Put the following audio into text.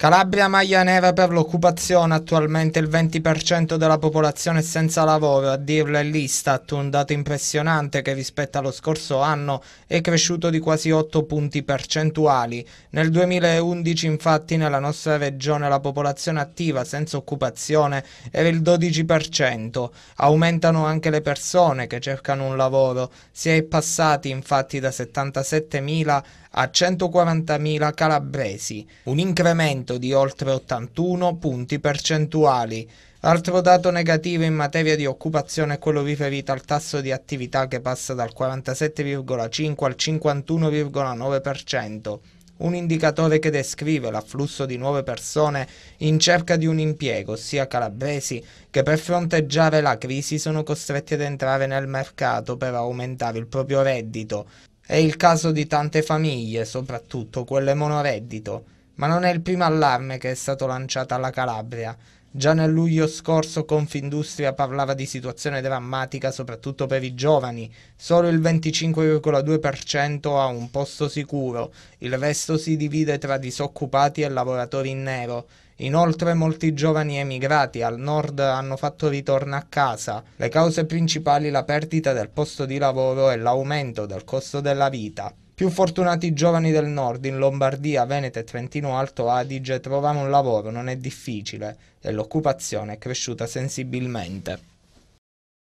Calabria maglia nera per l'occupazione, attualmente il 20% della popolazione è senza lavoro, a dirla è l'Istat, un dato impressionante che rispetto allo scorso anno è cresciuto di quasi 8 punti percentuali. Nel 2011 infatti nella nostra regione la popolazione attiva senza occupazione era il 12%, aumentano anche le persone che cercano un lavoro, si è passati infatti da 77.000 a 140.000 calabresi, un incremento di oltre 81 punti percentuali. Altro dato negativo in materia di occupazione è quello riferito al tasso di attività che passa dal 47,5 al 51,9%, un indicatore che descrive l'afflusso di nuove persone in cerca di un impiego, sia calabresi che per fronteggiare la crisi sono costretti ad entrare nel mercato per aumentare il proprio reddito. È il caso di tante famiglie, soprattutto quelle monoreddito, ma non è il primo allarme che è stato lanciato alla Calabria, Già nel luglio scorso Confindustria parlava di situazione drammatica soprattutto per i giovani, solo il 25,2% ha un posto sicuro, il resto si divide tra disoccupati e lavoratori in nero. Inoltre molti giovani emigrati al nord hanno fatto ritorno a casa. Le cause principali la perdita del posto di lavoro e l'aumento del costo della vita. Più fortunati i giovani del nord in Lombardia, Veneto e Trentino Alto Adige trovano un lavoro, non è difficile, e l'occupazione è cresciuta sensibilmente.